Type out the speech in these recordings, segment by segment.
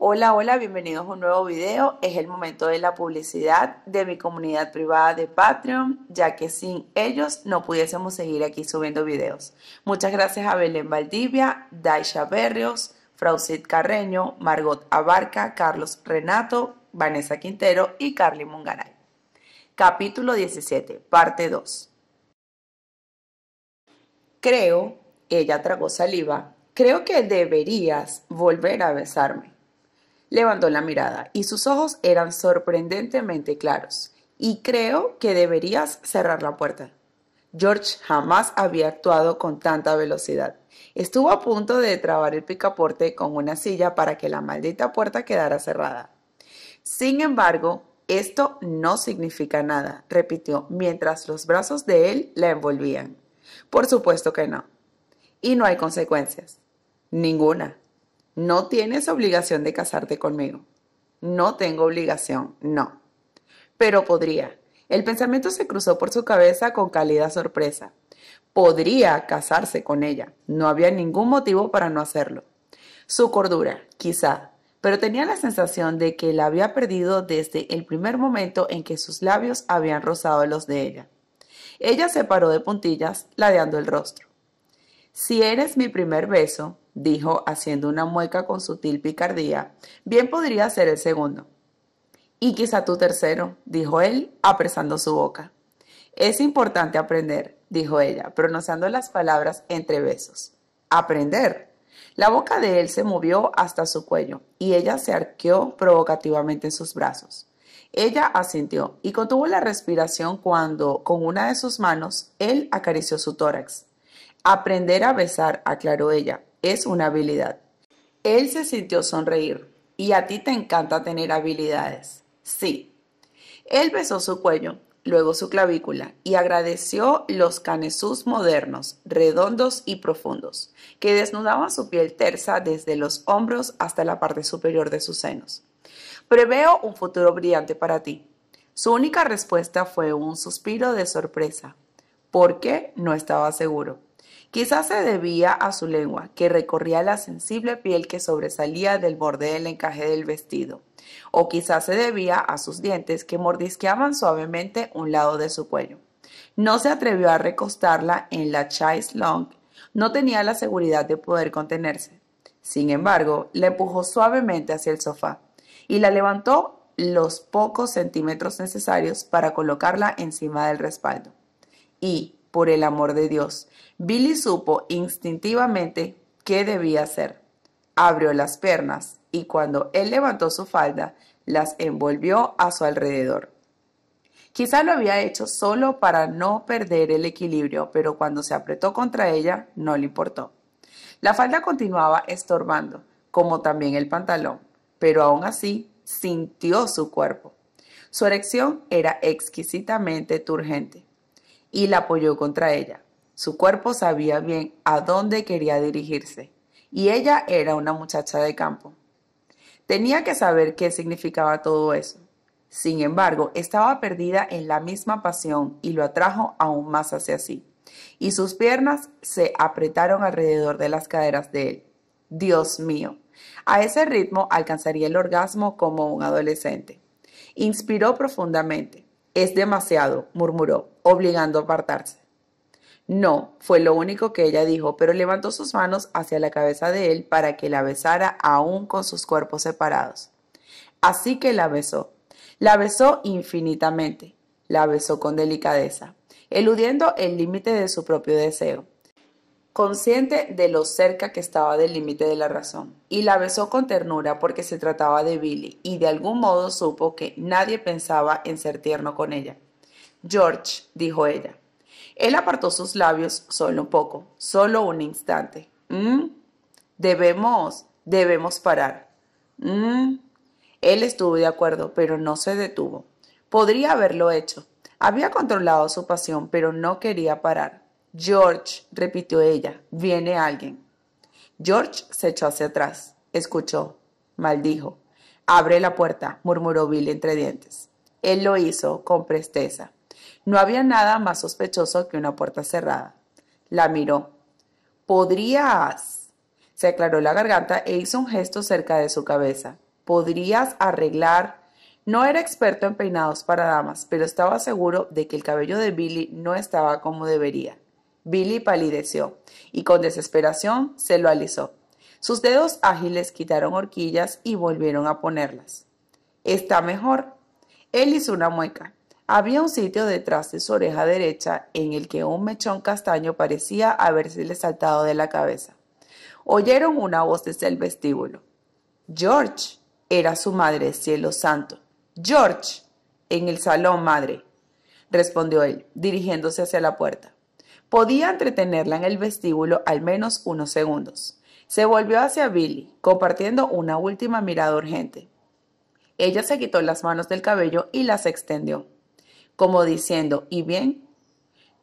Hola, hola, bienvenidos a un nuevo video. Es el momento de la publicidad de mi comunidad privada de Patreon, ya que sin ellos no pudiésemos seguir aquí subiendo videos. Muchas gracias a Belén Valdivia, Daisha Berrios, Fraucid Carreño, Margot Abarca, Carlos Renato, Vanessa Quintero y Carly Mungaray. Capítulo 17, parte 2. Creo, ella tragó saliva, creo que deberías volver a besarme. Levantó la mirada y sus ojos eran sorprendentemente claros. Y creo que deberías cerrar la puerta. George jamás había actuado con tanta velocidad. Estuvo a punto de trabar el picaporte con una silla para que la maldita puerta quedara cerrada. Sin embargo, esto no significa nada, repitió, mientras los brazos de él la envolvían. Por supuesto que no. Y no hay consecuencias. Ninguna no tienes obligación de casarte conmigo. No tengo obligación, no. Pero podría. El pensamiento se cruzó por su cabeza con cálida sorpresa. Podría casarse con ella. No había ningún motivo para no hacerlo. Su cordura, quizá, pero tenía la sensación de que la había perdido desde el primer momento en que sus labios habían rozado los de ella. Ella se paró de puntillas, ladeando el rostro. Si eres mi primer beso, dijo haciendo una mueca con sutil picardía. Bien podría ser el segundo. Y quizá tu tercero, dijo él, apresando su boca. Es importante aprender, dijo ella, pronunciando las palabras entre besos. Aprender. La boca de él se movió hasta su cuello y ella se arqueó provocativamente en sus brazos. Ella asintió y contuvo la respiración cuando, con una de sus manos, él acarició su tórax. Aprender a besar, aclaró ella, es una habilidad. Él se sintió sonreír. Y a ti te encanta tener habilidades. Sí. Él besó su cuello, luego su clavícula, y agradeció los canesús modernos, redondos y profundos, que desnudaban su piel tersa desde los hombros hasta la parte superior de sus senos. Preveo un futuro brillante para ti. Su única respuesta fue un suspiro de sorpresa, porque no estaba seguro. Quizás se debía a su lengua, que recorría la sensible piel que sobresalía del borde del encaje del vestido, o quizás se debía a sus dientes que mordisqueaban suavemente un lado de su cuello. No se atrevió a recostarla en la chaise longue, no tenía la seguridad de poder contenerse. Sin embargo, la empujó suavemente hacia el sofá y la levantó los pocos centímetros necesarios para colocarla encima del respaldo. Y, por el amor de Dios. Billy supo instintivamente qué debía hacer. Abrió las piernas y cuando él levantó su falda, las envolvió a su alrededor. Quizá lo había hecho solo para no perder el equilibrio, pero cuando se apretó contra ella, no le importó. La falda continuaba estorbando, como también el pantalón, pero aún así sintió su cuerpo. Su erección era exquisitamente turgente y la apoyó contra ella. Su cuerpo sabía bien a dónde quería dirigirse y ella era una muchacha de campo. Tenía que saber qué significaba todo eso. Sin embargo, estaba perdida en la misma pasión y lo atrajo aún más hacia sí, y sus piernas se apretaron alrededor de las caderas de él. Dios mío, a ese ritmo alcanzaría el orgasmo como un adolescente. Inspiró profundamente. Es demasiado, murmuró, obligando a apartarse. No, fue lo único que ella dijo, pero levantó sus manos hacia la cabeza de él para que la besara aún con sus cuerpos separados. Así que la besó. La besó infinitamente. La besó con delicadeza, eludiendo el límite de su propio deseo consciente de lo cerca que estaba del límite de la razón, y la besó con ternura porque se trataba de Billy, y de algún modo supo que nadie pensaba en ser tierno con ella. George, dijo ella. Él apartó sus labios solo un poco, solo un instante. ¿Mm? Debemos, debemos parar. ¿Mm? Él estuvo de acuerdo, pero no se detuvo. Podría haberlo hecho. Había controlado su pasión, pero no quería parar. George, repitió ella, viene alguien. George se echó hacia atrás, escuchó, maldijo. Abre la puerta, murmuró Billy entre dientes. Él lo hizo con presteza. No había nada más sospechoso que una puerta cerrada. La miró. Podrías. Se aclaró la garganta e hizo un gesto cerca de su cabeza. Podrías arreglar. No era experto en peinados para damas, pero estaba seguro de que el cabello de Billy no estaba como debería. Billy palideció y con desesperación se lo alisó. Sus dedos ágiles quitaron horquillas y volvieron a ponerlas. Está mejor. Él hizo una mueca. Había un sitio detrás de su oreja derecha en el que un mechón castaño parecía le saltado de la cabeza. Oyeron una voz desde el vestíbulo. George era su madre, cielo santo. George, en el salón, madre, respondió él, dirigiéndose hacia la puerta. Podía entretenerla en el vestíbulo al menos unos segundos. Se volvió hacia Billy, compartiendo una última mirada urgente. Ella se quitó las manos del cabello y las extendió, como diciendo, ¿y bien?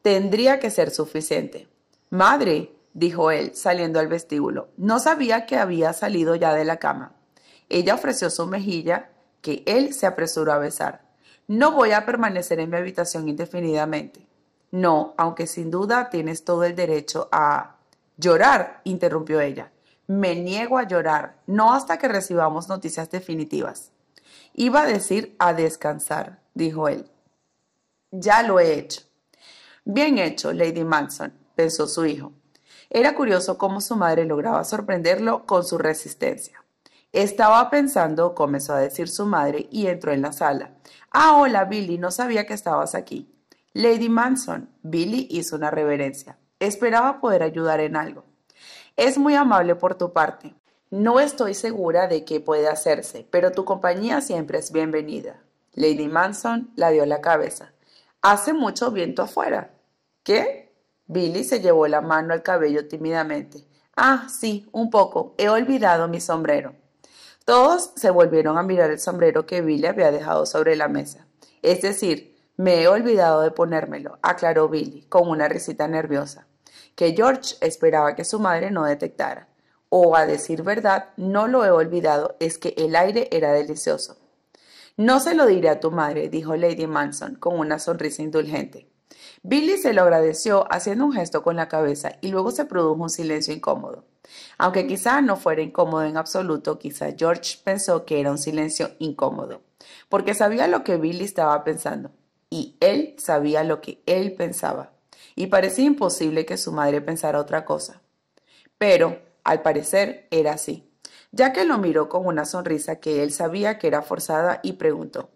Tendría que ser suficiente. Madre, dijo él, saliendo al vestíbulo, no sabía que había salido ya de la cama. Ella ofreció su mejilla, que él se apresuró a besar. No voy a permanecer en mi habitación indefinidamente. No, aunque sin duda tienes todo el derecho a llorar, interrumpió ella. Me niego a llorar, no hasta que recibamos noticias definitivas. Iba a decir a descansar, dijo él. Ya lo he hecho. Bien hecho, Lady Manson, pensó su hijo. Era curioso cómo su madre lograba sorprenderlo con su resistencia. Estaba pensando, comenzó a decir su madre, y entró en la sala. Ah, hola, Billy, no sabía que estabas aquí. Lady Manson, Billy hizo una reverencia. Esperaba poder ayudar en algo. Es muy amable por tu parte. No estoy segura de qué puede hacerse, pero tu compañía siempre es bienvenida. Lady Manson la dio la cabeza. Hace mucho viento afuera. ¿Qué? Billy se llevó la mano al cabello tímidamente. Ah, sí, un poco. He olvidado mi sombrero. Todos se volvieron a mirar el sombrero que Billy había dejado sobre la mesa. Es decir, me he olvidado de ponérmelo, aclaró Billy, con una risita nerviosa, que George esperaba que su madre no detectara. O a decir verdad, no lo he olvidado, es que el aire era delicioso. No se lo diré a tu madre, dijo Lady Manson con una sonrisa indulgente. Billy se lo agradeció haciendo un gesto con la cabeza y luego se produjo un silencio incómodo. Aunque quizá no fuera incómodo en absoluto, quizá George pensó que era un silencio incómodo, porque sabía lo que Billy estaba pensando y él sabía lo que él pensaba, y parecía imposible que su madre pensara otra cosa. Pero, al parecer, era así, ya que lo miró con una sonrisa que él sabía que era forzada y preguntó,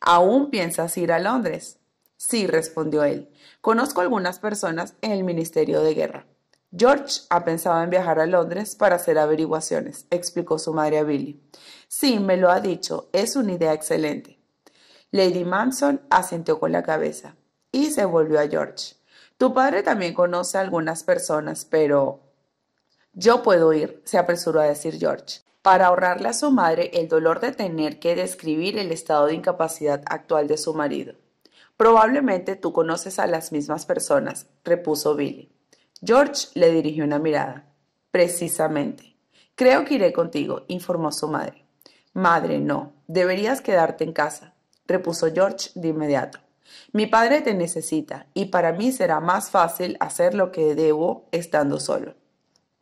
¿Aún piensas ir a Londres? Sí, respondió él. Conozco algunas personas en el Ministerio de Guerra. George ha pensado en viajar a Londres para hacer averiguaciones, explicó su madre a Billy. Sí, me lo ha dicho, es una idea excelente. Lady Manson asintió con la cabeza y se volvió a George. Tu padre también conoce a algunas personas, pero... Yo puedo ir, se apresuró a decir George, para ahorrarle a su madre el dolor de tener que describir el estado de incapacidad actual de su marido. Probablemente tú conoces a las mismas personas, repuso Billy. George le dirigió una mirada. Precisamente. Creo que iré contigo, informó su madre. Madre, no, deberías quedarte en casa repuso George de inmediato. Mi padre te necesita y para mí será más fácil hacer lo que debo estando solo.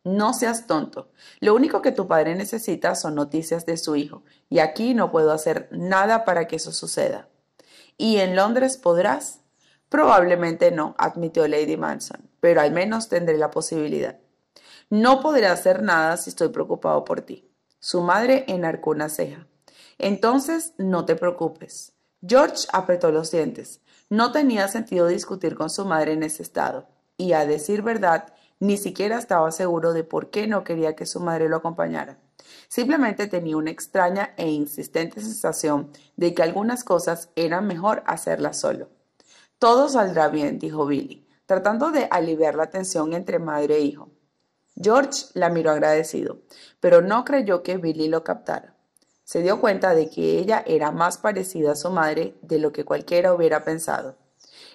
No seas tonto. Lo único que tu padre necesita son noticias de su hijo y aquí no puedo hacer nada para que eso suceda. ¿Y en Londres podrás? Probablemente no, admitió Lady Manson, pero al menos tendré la posibilidad. No podré hacer nada si estoy preocupado por ti. Su madre enarcó una ceja. Entonces, no te preocupes. George apretó los dientes. No tenía sentido discutir con su madre en ese estado, y a decir verdad, ni siquiera estaba seguro de por qué no quería que su madre lo acompañara. Simplemente tenía una extraña e insistente sensación de que algunas cosas eran mejor hacerlas solo. Todo saldrá bien, dijo Billy, tratando de aliviar la tensión entre madre e hijo. George la miró agradecido, pero no creyó que Billy lo captara se dio cuenta de que ella era más parecida a su madre de lo que cualquiera hubiera pensado.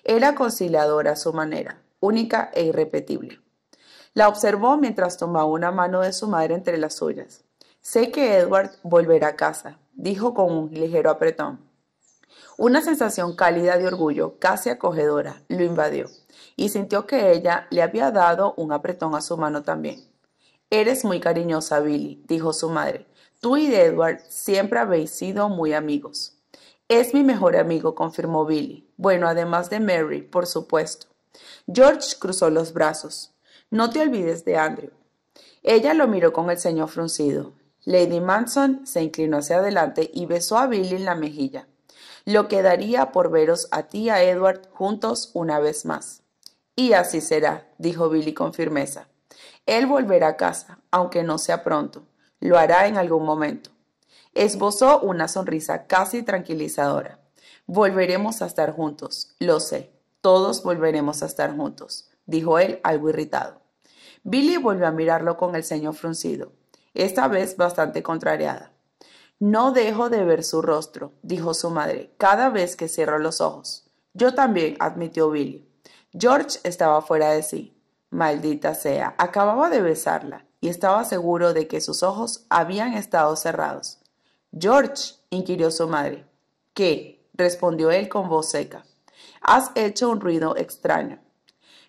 Era conciliadora a su manera, única e irrepetible. La observó mientras tomaba una mano de su madre entre las suyas. Sé que Edward volverá a casa, dijo con un ligero apretón. Una sensación cálida de orgullo, casi acogedora, lo invadió, y sintió que ella le había dado un apretón a su mano también. Eres muy cariñosa, Billy, dijo su madre. Tú y Edward siempre habéis sido muy amigos. Es mi mejor amigo, confirmó Billy. Bueno, además de Mary, por supuesto. George cruzó los brazos. No te olvides de Andrew. Ella lo miró con el ceño fruncido. Lady Manson se inclinó hacia adelante y besó a Billy en la mejilla. Lo quedaría por veros a ti y a Edward juntos una vez más. Y así será, dijo Billy con firmeza. Él volverá a casa, aunque no sea pronto. Lo hará en algún momento. Esbozó una sonrisa casi tranquilizadora. Volveremos a estar juntos, lo sé, todos volveremos a estar juntos, dijo él algo irritado. Billy volvió a mirarlo con el ceño fruncido, esta vez bastante contrariada. No dejo de ver su rostro, dijo su madre, cada vez que cierro los ojos. Yo también, admitió Billy. George estaba fuera de sí. Maldita sea, acababa de besarla y estaba seguro de que sus ojos habían estado cerrados. George, inquirió su madre. ¿Qué? respondió él con voz seca. Has hecho un ruido extraño.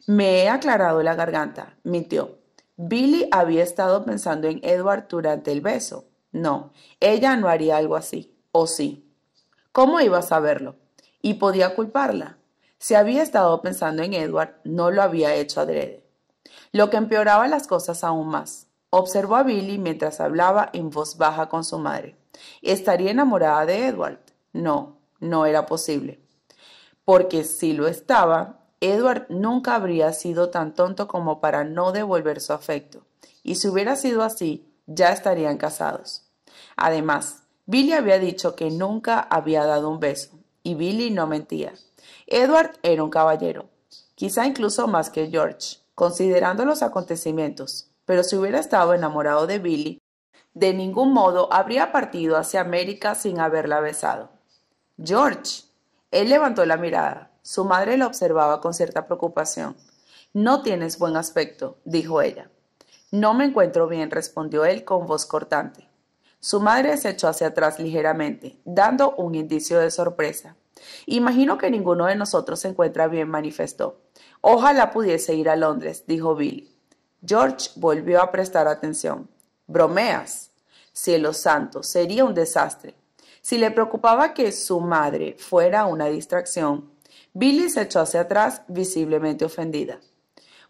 Me he aclarado la garganta, mintió. Billy había estado pensando en Edward durante el beso. No, ella no haría algo así, o sí. ¿Cómo iba a saberlo? Y podía culparla. Si había estado pensando en Edward, no lo había hecho adrede lo que empeoraba las cosas aún más. Observó a Billy mientras hablaba en voz baja con su madre. ¿Estaría enamorada de Edward? No, no era posible. Porque si lo estaba, Edward nunca habría sido tan tonto como para no devolver su afecto. Y si hubiera sido así, ya estarían casados. Además, Billy había dicho que nunca había dado un beso, y Billy no mentía. Edward era un caballero, quizá incluso más que George considerando los acontecimientos, pero si hubiera estado enamorado de Billy, de ningún modo habría partido hacia América sin haberla besado. George. Él levantó la mirada. Su madre la observaba con cierta preocupación. No tienes buen aspecto, dijo ella. No me encuentro bien, respondió él con voz cortante. Su madre se echó hacia atrás ligeramente, dando un indicio de sorpresa. Imagino que ninguno de nosotros se encuentra bien, manifestó. Ojalá pudiese ir a Londres, dijo Billy. George volvió a prestar atención. Bromeas. Cielo santo, sería un desastre. Si le preocupaba que su madre fuera una distracción, Billy se echó hacia atrás, visiblemente ofendida.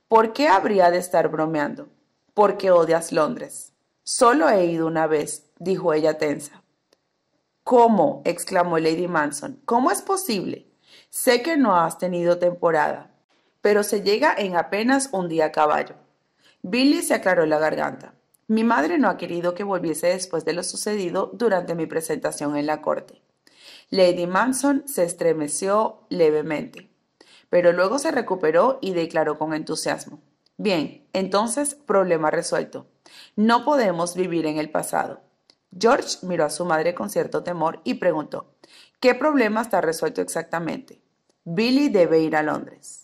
¿Por qué habría de estar bromeando? Porque odias Londres. Solo he ido una vez, dijo ella tensa. ¿Cómo? exclamó Lady Manson. ¿Cómo es posible? Sé que no has tenido temporada, pero se llega en apenas un día a caballo. Billy se aclaró la garganta. Mi madre no ha querido que volviese después de lo sucedido durante mi presentación en la corte. Lady Manson se estremeció levemente, pero luego se recuperó y declaró con entusiasmo. Bien, entonces, problema resuelto. No podemos vivir en el pasado. George miró a su madre con cierto temor y preguntó, ¿qué problema está resuelto exactamente? Billy debe ir a Londres.